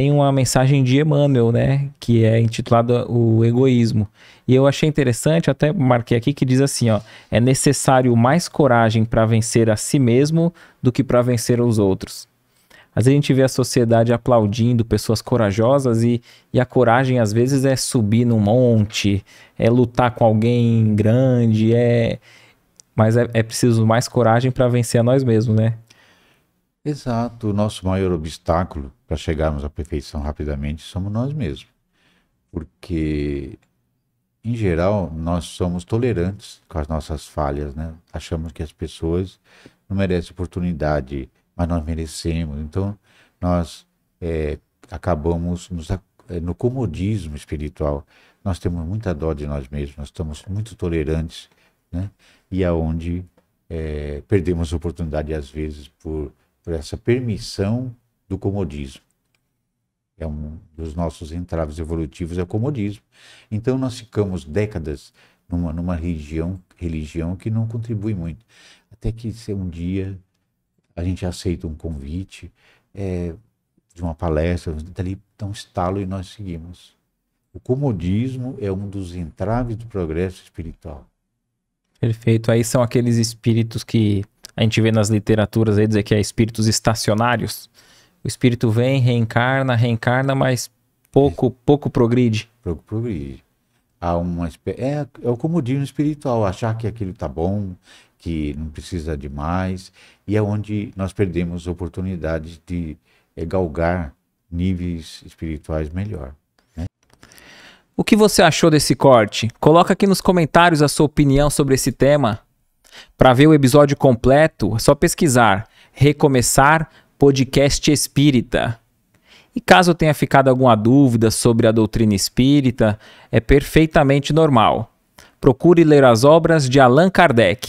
tem uma mensagem de Emmanuel, né? Que é intitulada O Egoísmo. E eu achei interessante, até marquei aqui, que diz assim: ó, é necessário mais coragem para vencer a si mesmo do que para vencer os outros. Às vezes a gente vê a sociedade aplaudindo pessoas corajosas e, e a coragem às vezes é subir num monte, é lutar com alguém grande, é. Mas é, é preciso mais coragem para vencer a nós mesmos, né? Exato. O nosso maior obstáculo para chegarmos à perfeição rapidamente somos nós mesmos. Porque, em geral, nós somos tolerantes com as nossas falhas, né? Achamos que as pessoas não merecem oportunidade, mas nós merecemos. Então, nós é, acabamos nos, é, no comodismo espiritual. Nós temos muita dó de nós mesmos, nós estamos muito tolerantes, né? E aonde é, perdemos oportunidade, às vezes, por por essa permissão do comodismo. É um dos nossos entraves evolutivos é o comodismo. Então nós ficamos décadas numa, numa religião, religião que não contribui muito. Até que se um dia a gente aceita um convite é, de uma palestra, dali dá um estalo e nós seguimos. O comodismo é um dos entraves do progresso espiritual. Perfeito. Aí são aqueles espíritos que a gente vê nas literaturas aí dizer que é espíritos estacionários. O espírito vem, reencarna, reencarna, mas pouco, pouco progride. Pouco progride. Há uma, é, é o comodismo espiritual, achar que aquilo está bom, que não precisa de mais, e é onde nós perdemos oportunidades de é, galgar níveis espirituais melhor. Né? O que você achou desse corte? Coloca aqui nos comentários a sua opinião sobre esse tema. Para ver o episódio completo, é só pesquisar Recomeçar Podcast Espírita. E caso tenha ficado alguma dúvida sobre a doutrina espírita, é perfeitamente normal. Procure ler as obras de Allan Kardec.